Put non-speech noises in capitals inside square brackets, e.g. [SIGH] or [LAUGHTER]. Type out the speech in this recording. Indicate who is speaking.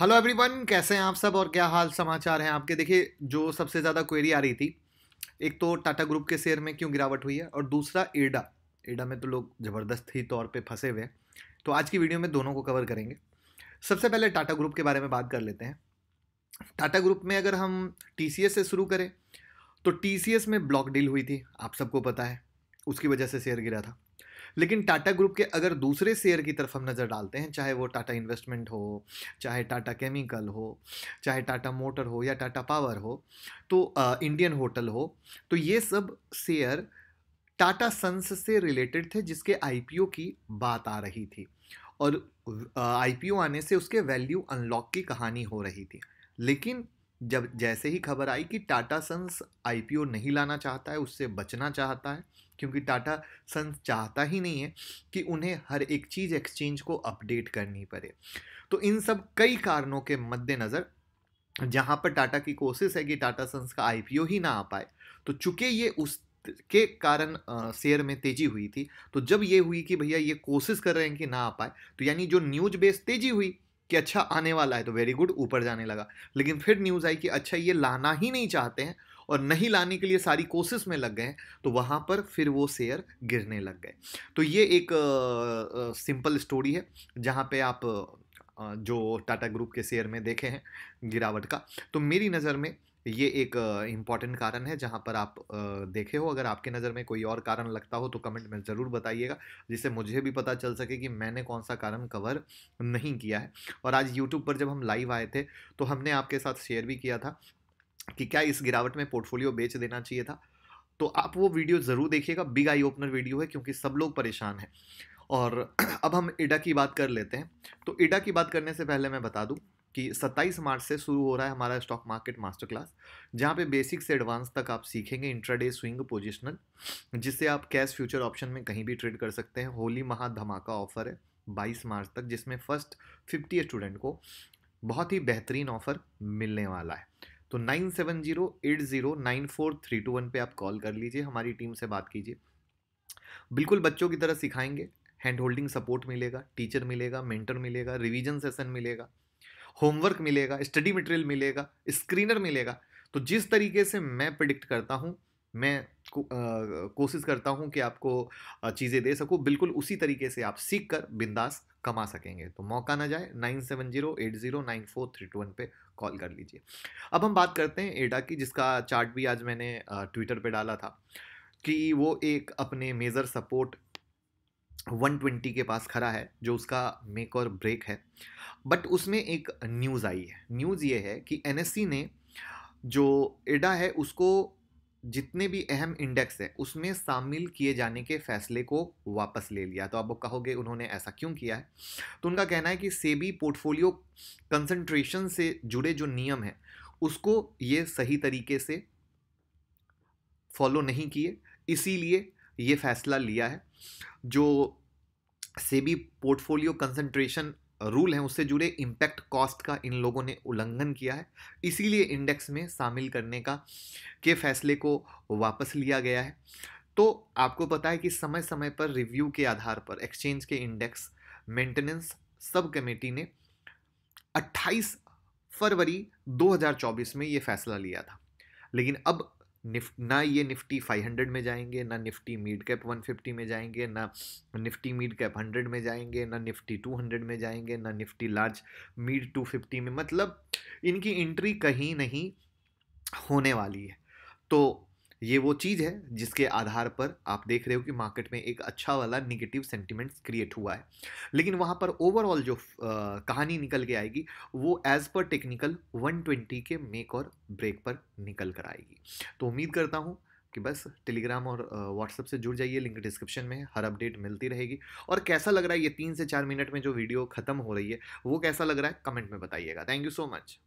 Speaker 1: hello everyone कैसे हैं आप सब और क्या हाल समाचार हैं आपके देखिए जो सबसे ज़्यादा क्वेरी आ रही थी एक तो टाटा ग्रुप के शेयर में क्यों गिरावट हुई है और दूसरा एडा एडा में तो लोग ज़बरदस्त ही तौर पे फंसे हुए हैं तो आज की वीडियो में दोनों को कवर करेंगे सबसे पहले टाटा ग्रुप के बारे में बात कर लेते हैं टाटा ग्रुप में अगर हम टी से शुरू करें तो टी में ब्लॉक डील हुई थी आप सबको पता है उसकी वजह से शेयर गिरा था लेकिन टाटा ग्रुप के अगर दूसरे शेयर की तरफ हम नज़र डालते हैं चाहे वो टाटा इन्वेस्टमेंट हो चाहे टाटा केमिकल हो चाहे टाटा मोटर हो या टाटा पावर हो तो आ, इंडियन होटल हो तो ये सब शेयर टाटा सन्स से रिलेटेड थे जिसके आईपीओ की बात आ रही थी और आईपीओ आने से उसके वैल्यू अनलॉक की कहानी हो रही थी लेकिन जब जैसे ही खबर आई कि टाटा सन्स आईपीओ नहीं लाना चाहता है उससे बचना चाहता है क्योंकि टाटा सन्स चाहता ही नहीं है कि उन्हें हर एक चीज़ एक्सचेंज को अपडेट करनी पड़े तो इन सब कई कारणों के मद्देनज़र जहाँ पर टाटा की कोशिश है कि टाटा सन्स का आईपीओ ही ना आ पाए तो चूंकि ये उस के कारण शेयर में तेजी हुई थी तो जब ये हुई कि भैया ये कोशिश कर रहे हैं कि ना आ पाए तो यानी जो न्यूज बेस तेजी हुई कि अच्छा आने वाला है तो वेरी गुड ऊपर जाने लगा लेकिन फिर न्यूज़ आई कि अच्छा ये लाना ही नहीं चाहते हैं और नहीं लाने के लिए सारी कोशिश में लग गए तो वहाँ पर फिर वो शेयर गिरने लग गए तो ये एक सिंपल स्टोरी है जहाँ पे आप आ, जो टाटा ग्रुप के शेयर में देखे हैं गिरावट का तो मेरी नज़र में ये एक इम्पॉर्टेंट कारण है जहाँ पर आप देखे हो अगर आपके नज़र में कोई और कारण लगता हो तो कमेंट में ज़रूर बताइएगा जिससे मुझे भी पता चल सके कि मैंने कौन सा कारण कवर नहीं किया है और आज यूट्यूब पर जब हम लाइव आए थे तो हमने आपके साथ शेयर भी किया था कि क्या इस गिरावट में पोर्टफोलियो बेच देना चाहिए था तो आप वो वीडियो ज़रूर देखिएगा बिग आई ओपनर वीडियो है क्योंकि सब लोग परेशान हैं और [CLEARS THROAT] अब हम इडा की बात कर लेते हैं तो इडा की बात करने से पहले मैं बता दूं कि 27 मार्च से शुरू हो रहा है हमारा स्टॉक मार्केट मास्टर क्लास जहाँ पे बेसिक से एडवांस तक आप सीखेंगे इंट्राडे स्विंग पोजिशनल जिससे आप कैश फ्यूचर ऑप्शन में कहीं भी ट्रेड कर सकते हैं होली महा धमाका ऑफर है बाईस मार्च तक जिसमें फर्स्ट फिफ्टी स्टूडेंट को बहुत ही बेहतरीन ऑफर मिलने वाला है तो nine seven zero eight zero nine four three two one पर आप कॉल कर लीजिए हमारी टीम से बात कीजिए बिल्कुल बच्चों की तरह सिखाएंगे हैंड होल्डिंग सपोर्ट मिलेगा टीचर मिलेगा मेंटर मिलेगा रिवीजन सेशन मिलेगा होमवर्क मिलेगा स्टडी मटेरियल मिलेगा स्क्रीनर मिलेगा तो जिस तरीके से मैं प्रिडिक्ट करता हूँ मैं को, आ, कोशिश करता हूँ कि आपको चीज़ें दे सकूँ बिल्कुल उसी तरीके से आप सीख कर बिंदास कमा सकेंगे तो मौका ना जाए nine seven zero eight zero nine four three two one पर कॉल कर लीजिए अब हम बात करते हैं एडा की जिसका चार्ट भी आज मैंने ट्विटर पर डाला था कि वो एक अपने मेजर सपोर्ट 120 के पास खड़ा है जो उसका मेक और ब्रेक है बट उसमें एक न्यूज़ आई है न्यूज़ ये है कि एन ने जो एडा है उसको जितने भी अहम इंडेक्स है उसमें शामिल किए जाने के फैसले को वापस ले लिया तो आप कहोगे उन्होंने ऐसा क्यों किया है तो उनका कहना है कि सेबी पोर्टफोलियो कंसंट्रेशन से जुड़े जो नियम हैं उसको ये सही तरीके से फॉलो नहीं किए इसीलिए ये फैसला लिया है जो सेबी पोर्टफोलियो कंसंट्रेशन रूल है उससे जुड़े इम्पैक्ट कॉस्ट का इन लोगों ने उल्लंघन किया है इसीलिए इंडेक्स में शामिल करने का के फैसले को वापस लिया गया है तो आपको पता है कि समय समय पर रिव्यू के आधार पर एक्सचेंज के इंडेक्स मेंटेनेंस सब कमेटी ने 28 फरवरी 2024 में ये फैसला लिया था लेकिन अब निफ्ट ना ये निफ्टी 500 में जाएंगे ना निफ्टी मिड कैप 150 में जाएंगे ना निफ्टी मिड कैप 100 में जाएंगे ना निफ्टी 200 में जाएंगे ना निफ्टी लार्ज मिड 250 में मतलब इनकी एंट्री कहीं नहीं होने वाली है तो ये वो चीज़ है जिसके आधार पर आप देख रहे हो कि मार्केट में एक अच्छा वाला निगेटिव सेंटिमेंट्स क्रिएट हुआ है लेकिन वहाँ पर ओवरऑल जो कहानी निकल के आएगी वो एज़ पर टेक्निकल 120 के मेक और ब्रेक पर निकल कर आएगी तो उम्मीद करता हूँ कि बस टेलीग्राम और व्हाट्सएप से जुड़ जाइए लिंक डिस्क्रिप्शन में है हर अपडेट मिलती रहेगी और कैसा लग रहा है ये तीन से चार मिनट में जो वीडियो खत्म हो रही है वो कैसा लग रहा है कमेंट में बताइएगा थैंक यू सो मच